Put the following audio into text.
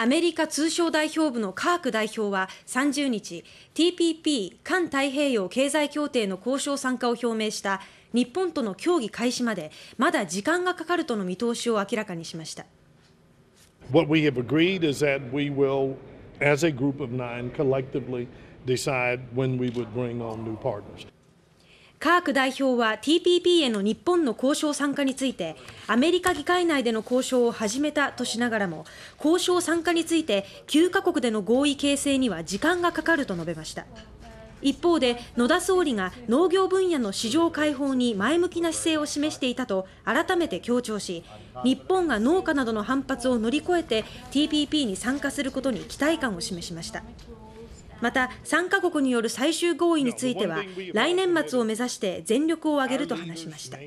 アメリカ通商代表部のカーク代表は30日 TPP= 環太平洋経済協定の交渉参加を表明した日本との協議開始までまだ時間がかかるとの見通しを明らかにしました。What we have agreed is that we will, as a group of nine, collectively decide when we would bring on new partners. カーク代表は TPP への日本の交渉参加についてアメリカ議会内での交渉を始めたとしながらも交渉参加について9カ国での合意形成には時間がかかると述べました。一方で野田総理が農業分野の市場開放に前向きな姿勢を示していたと改めて強調し日本が農家などの反発を乗り越えて TPP に参加することに期待感を示しました。また参加国による最終合意については来年末を目指して全力を挙げると話しました。